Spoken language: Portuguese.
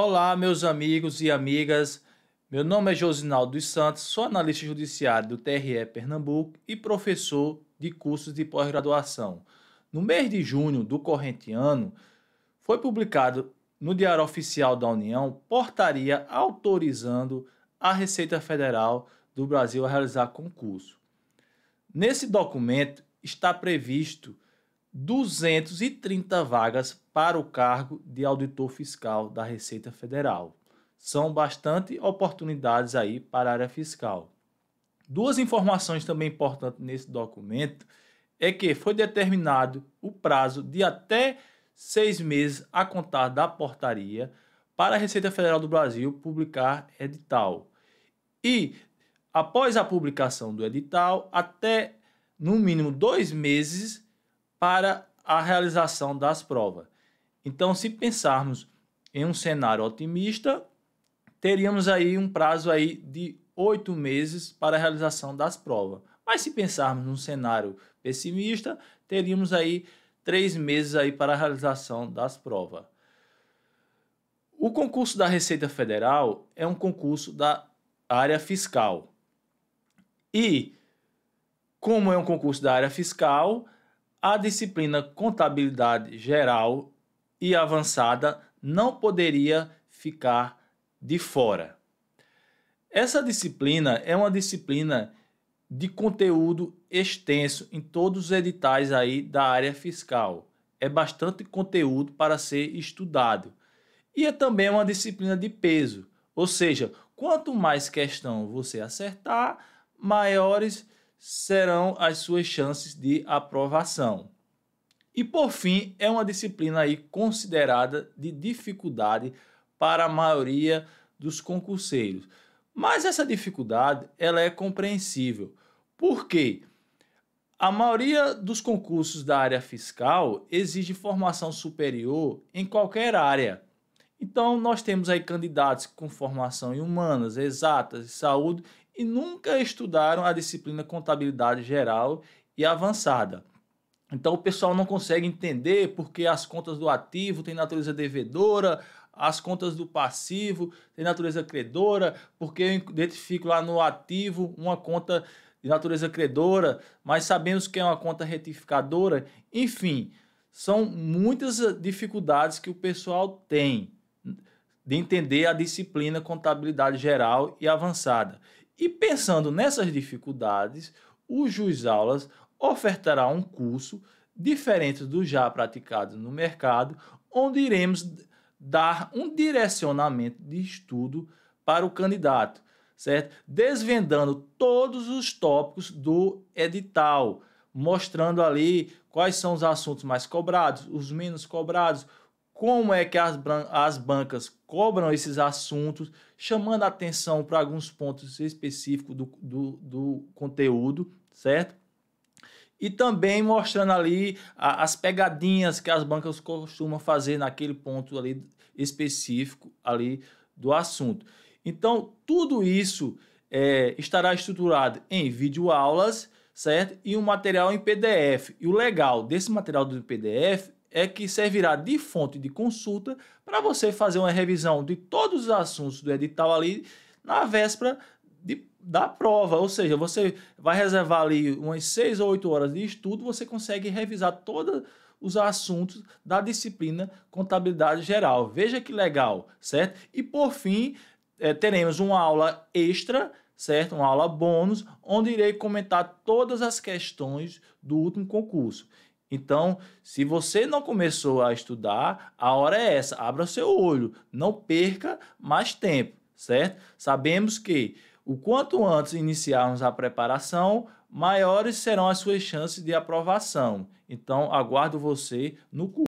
Olá, meus amigos e amigas. Meu nome é Josinaldo dos Santos, sou analista judiciário do TRE Pernambuco e professor de cursos de pós-graduação. No mês de junho do corrente ano, foi publicado no Diário Oficial da União portaria autorizando a Receita Federal do Brasil a realizar concurso. Nesse documento está previsto 230 vagas para o cargo de auditor fiscal da Receita Federal. São bastante oportunidades aí para a área fiscal. Duas informações também importantes nesse documento é que foi determinado o prazo de até seis meses a contar da portaria para a Receita Federal do Brasil publicar edital. E após a publicação do edital, até no mínimo dois meses para a realização das provas. Então, se pensarmos em um cenário otimista, teríamos aí um prazo aí de oito meses para a realização das provas. Mas se pensarmos num cenário pessimista, teríamos aí três meses aí para a realização das provas. O concurso da Receita Federal é um concurso da área fiscal. E como é um concurso da área fiscal, a disciplina Contabilidade Geral e Avançada não poderia ficar de fora. Essa disciplina é uma disciplina de conteúdo extenso em todos os editais aí da área fiscal. É bastante conteúdo para ser estudado. E é também uma disciplina de peso, ou seja, quanto mais questão você acertar, maiores serão as suas chances de aprovação. E por fim, é uma disciplina aí considerada de dificuldade para a maioria dos concurseiros. Mas essa dificuldade, ela é compreensível. Por quê? A maioria dos concursos da área fiscal exige formação superior em qualquer área. Então, nós temos aí candidatos com formação em humanas, exatas, saúde e nunca estudaram a disciplina contabilidade geral e avançada. Então o pessoal não consegue entender porque as contas do ativo têm natureza devedora, as contas do passivo têm natureza credora, porque eu identifico lá no ativo uma conta de natureza credora, mas sabemos que é uma conta retificadora. Enfim, são muitas eh, dificuldades que o pessoal tem de entender a disciplina contabilidade geral e avançada. E pensando nessas dificuldades, o juiz aulas ofertará um curso diferente do já praticado no mercado, onde iremos dar um direcionamento de estudo para o candidato, certo? Desvendando todos os tópicos do edital, mostrando ali quais são os assuntos mais cobrados, os menos cobrados, como é que as, as bancas cobram esses assuntos, chamando atenção para alguns pontos específicos do, do, do, conteúdo, certo? E também mostrando ali a, as pegadinhas que as bancas costumam fazer naquele ponto ali específico ali do assunto. Então, tudo isso é, estará estruturado em videoaulas, certo? E um material em PDF. E o legal desse material do PDF é que servirá de fonte de consulta para você fazer uma revisão de todos os assuntos do edital ali na véspera de, da prova. Ou seja, você vai reservar ali umas 6 ou 8 horas de estudo, você consegue revisar todos os assuntos da disciplina contabilidade geral. Veja que legal, certo? E por fim, é, teremos uma aula extra certo? Uma aula bônus, onde irei comentar todas as questões do último concurso. Então, se você não começou a estudar, a hora é essa. Abra seu olho, não perca mais tempo, certo? Sabemos que o quanto antes iniciarmos a preparação, maiores serão as suas chances de aprovação. Então, aguardo você no curso.